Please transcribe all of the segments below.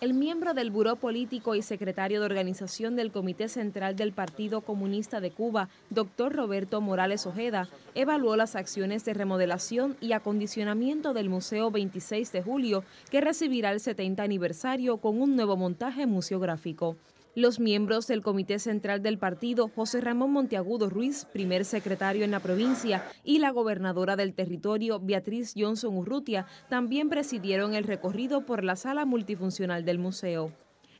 El miembro del Buró Político y secretario de organización del Comité Central del Partido Comunista de Cuba, doctor Roberto Morales Ojeda, evaluó las acciones de remodelación y acondicionamiento del Museo 26 de Julio, que recibirá el 70 aniversario con un nuevo montaje museográfico. Los miembros del Comité Central del Partido, José Ramón Monteagudo Ruiz, primer secretario en la provincia, y la gobernadora del territorio, Beatriz Johnson Urrutia, también presidieron el recorrido por la sala multifuncional del museo.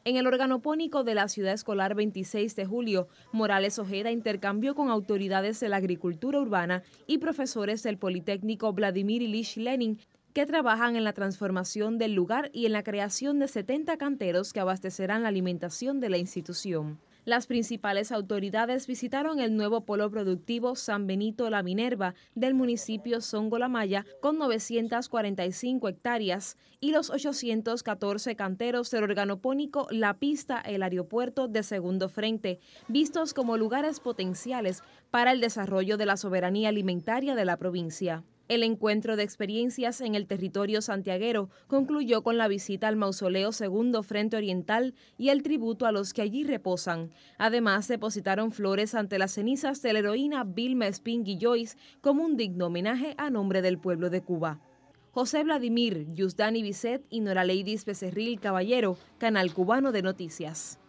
En el organopónico de la ciudad escolar 26 de julio, Morales Ojeda intercambió con autoridades de la agricultura urbana y profesores del Politécnico Vladimir Ilich Lenin que trabajan en la transformación del lugar y en la creación de 70 canteros que abastecerán la alimentación de la institución. Las principales autoridades visitaron el nuevo polo productivo San Benito La Minerva del municipio Songolamaya con 945 hectáreas y los 814 canteros del organopónico La Pista, el aeropuerto de segundo frente, vistos como lugares potenciales para el desarrollo de la soberanía alimentaria de la provincia. El encuentro de experiencias en el territorio santiaguero concluyó con la visita al mausoleo Segundo Frente Oriental y el tributo a los que allí reposan. Además, depositaron flores ante las cenizas de la heroína Vilma y Joyce como un digno homenaje a nombre del pueblo de Cuba. José Vladimir, Yusdani Bisset y Nora Ladies Becerril Caballero, Canal Cubano de Noticias.